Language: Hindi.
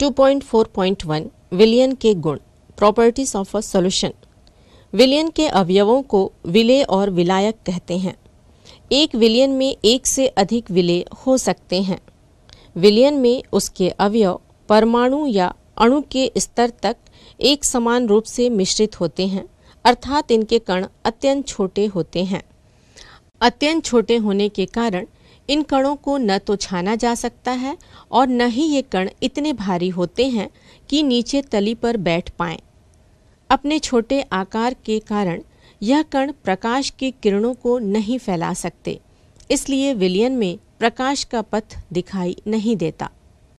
2.4.1 विलियन के गुण प्रॉपर्टीज ऑफ अ सॉल्यूशन विलियन के अवयवों को विलय और विलायक कहते हैं एक विलियन में एक से अधिक विलय हो सकते हैं विलियन में उसके अवयव परमाणु या अणु के स्तर तक एक समान रूप से मिश्रित होते हैं अर्थात इनके कण अत्यंत छोटे होते हैं अत्यंत छोटे होने के कारण इन कणों को न तो छाना जा सकता है और न ही ये कण इतने भारी होते हैं कि नीचे तली पर बैठ पाएं। अपने छोटे आकार के कारण यह कण प्रकाश की किरणों को नहीं फैला सकते इसलिए विलियन में प्रकाश का पथ दिखाई नहीं देता